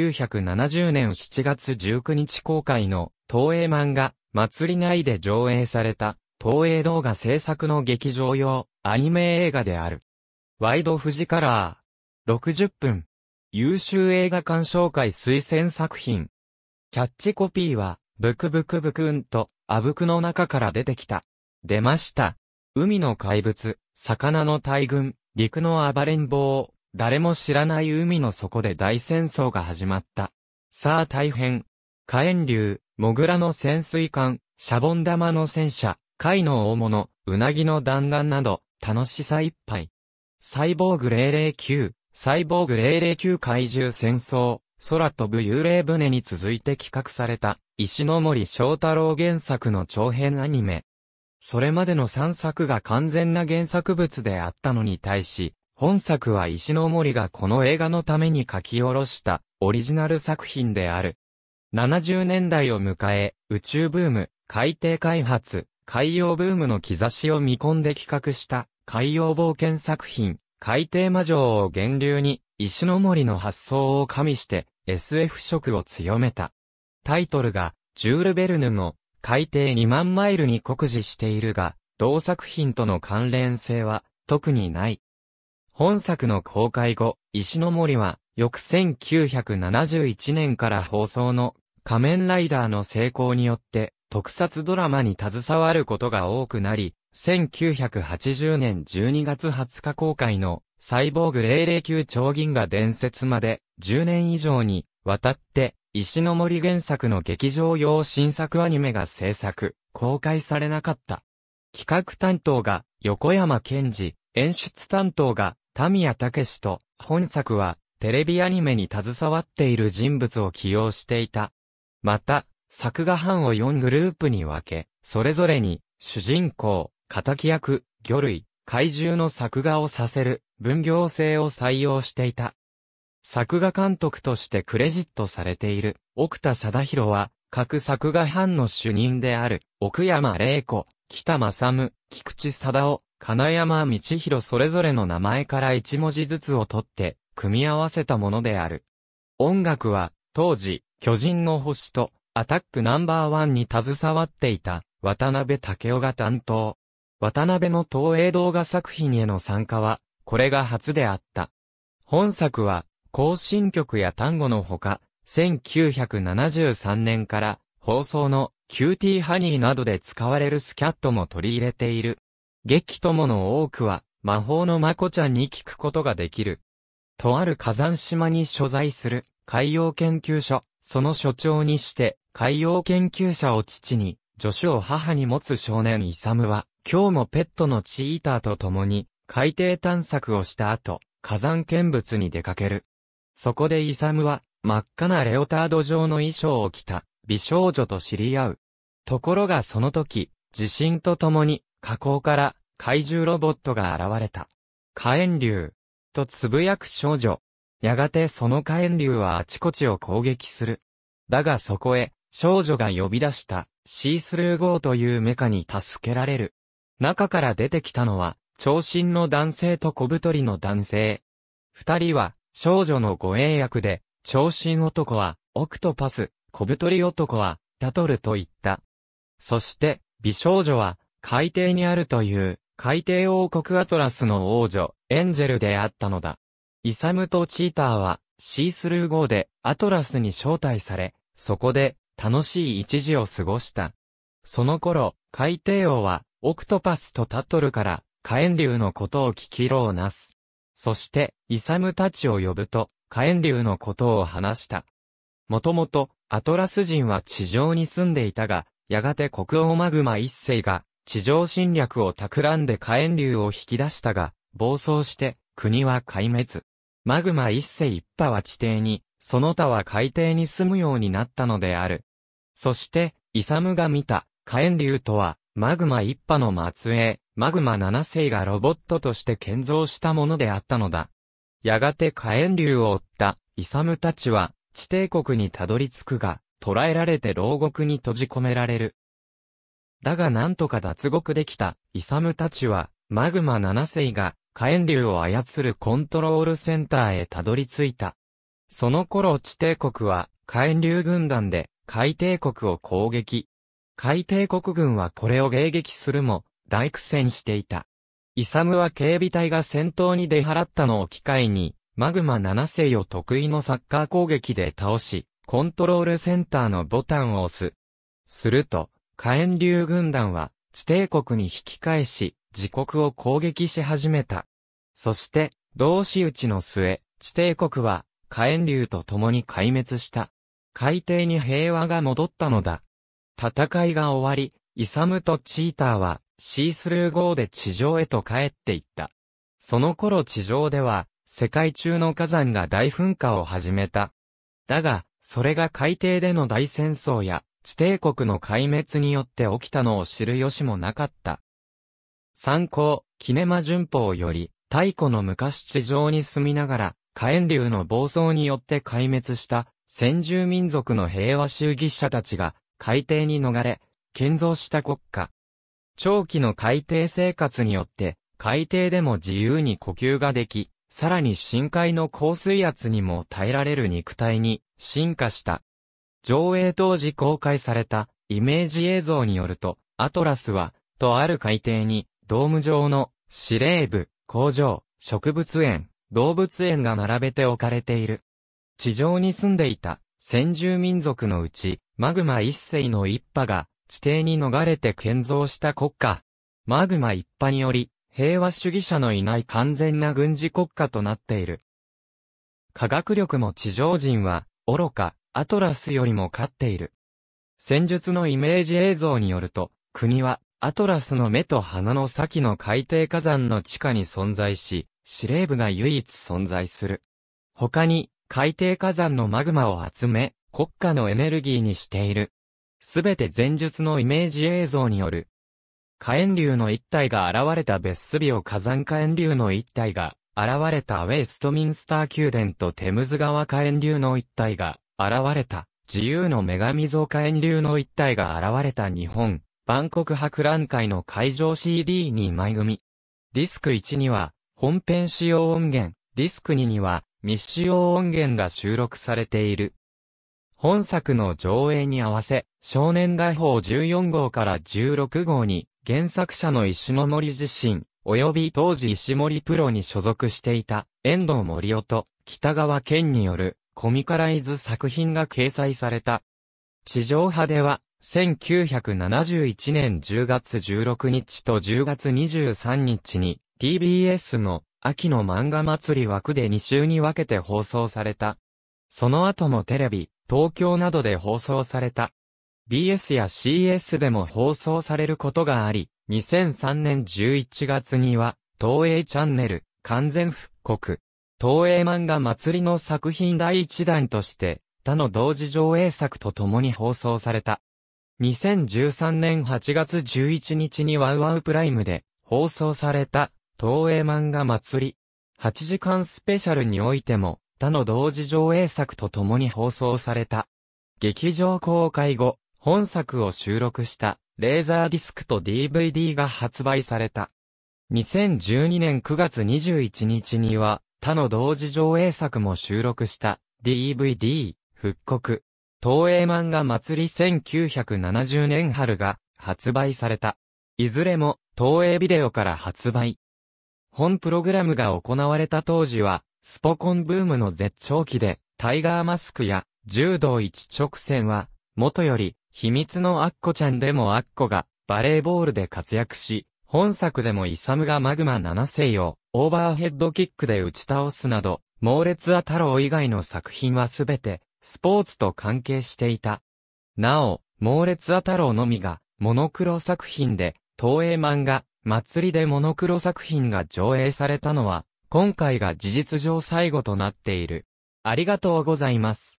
1970年7月19日公開の東映漫画、祭り内で上映された、東映動画制作の劇場用、アニメ映画である。ワイド富士カラー。60分。優秀映画鑑賞会推薦作品。キャッチコピーは、ブクブクブクンと、あぶくの中から出てきた。出ました。海の怪物、魚の大群、陸の暴れん坊、誰も知らない海の底で大戦争が始まった。さあ大変。火炎竜、モグラの潜水艦、シャボン玉の戦車、貝の大物、うなぎの弾丸など、楽しさいっぱい。サイボーグ009、サイボーグ009怪獣戦争、空飛ぶ幽霊船に続いて企画された、石森翔太郎原作の長編アニメ。それまでの3作が完全な原作物であったのに対し、本作は石の森がこの映画のために書き下ろしたオリジナル作品である。70年代を迎え、宇宙ブーム、海底開発、海洋ブームの兆しを見込んで企画した海洋冒険作品、海底魔女を源流に石の森の発想を加味して SF 色を強めた。タイトルがジュール・ベルヌの海底2万マイルに酷似しているが、同作品との関連性は特にない。本作の公開後、石の森は、翌1971年から放送の仮面ライダーの成功によって特撮ドラマに携わることが多くなり、1980年12月20日公開のサイボーグ009超銀河伝説まで10年以上にわたって石の森原作の劇場用新作アニメが制作、公開されなかった。企画担当が横山健治、演出担当がタミヤタケシと、本作は、テレビアニメに携わっている人物を起用していた。また、作画班を4グループに分け、それぞれに、主人公、敵役、魚類、怪獣の作画をさせる、分業制を採用していた。作画監督としてクレジットされている、奥田貞弘は、各作画班の主任である、奥山玲子、北正夢、菊池貞夫、金山道弘それぞれの名前から一文字ずつを取って、組み合わせたものである。音楽は、当時、巨人の星と、アタックナンバーワンに携わっていた、渡辺武雄が担当。渡辺の東映動画作品への参加は、これが初であった。本作は、行進曲や単語のほか、1973年から、放送の、キューティーハニーなどで使われるスキャットも取り入れている。劇友の多くは、魔法のまこちゃんに聞くことができる。とある火山島に所在する海洋研究所、その所長にして、海洋研究者を父に、助手を母に持つ少年イサムは、今日もペットのチーターと共に、海底探索をした後、火山見物に出かける。そこでイサムは、真っ赤なレオタード状の衣装を着た、美少女と知り合う。ところがその時、地震と共に、火口から怪獣ロボットが現れた。火炎竜。とつぶやく少女。やがてその火炎竜はあちこちを攻撃する。だがそこへ、少女が呼び出した、シースルー号というメカに助けられる。中から出てきたのは、長身の男性と小太りの男性。二人は、少女の護衛役で、長身男は、オクトパス、小太り男は、ダトルと言った。そして、美少女は、海底にあるという、海底王国アトラスの王女、エンジェルであったのだ。イサムとチーターは、シースルー号でアトラスに招待され、そこで、楽しい一時を過ごした。その頃、海底王は、オクトパスとタトルから、火炎竜のことを聞きろをなす。そして、イサムたちを呼ぶと、火炎竜のことを話した。もともと、アトラス人は地上に住んでいたが、やがて国王マグマ一世が、地上侵略を企んで火炎流を引き出したが、暴走して、国は壊滅。マグマ一世一派は地底に、その他は海底に住むようになったのである。そして、イサムが見た、火炎流とは、マグマ一派の末裔、マグマ七世がロボットとして建造したものであったのだ。やがて火炎流を追った、イサムたちは、地底国にたどり着くが、捕らえられて牢獄に閉じ込められる。だがなんとか脱獄できた、イサムたちは、マグマ7世が、火炎流を操るコントロールセンターへたどり着いた。その頃地帝国は、火炎流軍団で、海帝国を攻撃。海帝国軍はこれを迎撃するも、大苦戦していた。イサムは警備隊が戦闘に出払ったのを機会に、マグマ7世を得意のサッカー攻撃で倒し、コントロールセンターのボタンを押す。すると、火炎流軍団は、地帝国に引き返し、自国を攻撃し始めた。そして、同士討ちの末、地帝国は、火炎流と共に壊滅した。海底に平和が戻ったのだ。戦いが終わり、イサムとチーターは、シースルー号で地上へと帰っていった。その頃地上では、世界中の火山が大噴火を始めた。だが、それが海底での大戦争や、地帝国の壊滅によって起きたのを知る由もなかった。参考、キネマ順法より、太古の昔地上に住みながら、火炎流の暴走によって壊滅した先住民族の平和主義者たちが海底に逃れ、建造した国家。長期の海底生活によって、海底でも自由に呼吸ができ、さらに深海の降水圧にも耐えられる肉体に進化した。上映当時公開されたイメージ映像によると、アトラスは、とある海底に、ドーム状の司令部、工場、植物園、動物園が並べて置かれている。地上に住んでいた先住民族のうち、マグマ一世の一派が地底に逃れて建造した国家。マグマ一派により、平和主義者のいない完全な軍事国家となっている。科学力も地上人は、愚か、アトラスよりも勝っている。戦術のイメージ映像によると、国は、アトラスの目と鼻の先の海底火山の地下に存在し、司令部が唯一存在する。他に、海底火山のマグマを集め、国家のエネルギーにしている。すべて前述のイメージ映像による。火炎流の一体が現れたベッスビオ火山火炎流の一体が現れたウェストミンスター宮殿とテムズ川火炎流の一体が現れた、自由の女神像演流の一体が現れた日本、万国博覧会の会場 CD2 枚組。ディスク1には、本編使用音源、ディスク2には、未使用音源が収録されている。本作の上映に合わせ、少年画報14号から16号に、原作者の石森自身、及び当時石森プロに所属していた、遠藤森夫と北川健による、コミカライズ作品が掲載された。地上波では、1971年10月16日と10月23日に、TBS の秋の漫画祭り枠で2週に分けて放送された。その後もテレビ、東京などで放送された。BS や CS でも放送されることがあり、2003年11月には、東映チャンネル、完全復刻、東映漫画祭りの作品第一弾として、他の同時上映作と共に放送された。2013年8月11日にワウワウプライムで放送された東映漫画祭り8時間スペシャルにおいても他の同時上映作と共に放送された。劇場公開後、本作を収録したレーザーディスクと DVD が発売された。2012年9月21日には他の同時上映作も収録した DVD 復刻。東映漫画祭り1970年春が発売された。いずれも東映ビデオから発売。本プログラムが行われた当時は、スポコンブームの絶頂期で、タイガーマスクや柔道一直線は、元より、秘密のアッコちゃんでもアッコがバレーボールで活躍し、本作でもイサムがマグマ7世をオーバーヘッドキックで打ち倒すなど、猛烈アタロー以外の作品はすべてスポーツと関係していた。なお、猛烈アタローのみがモノクロ作品で東映漫画祭りでモノクロ作品が上映されたのは今回が事実上最後となっている。ありがとうございます。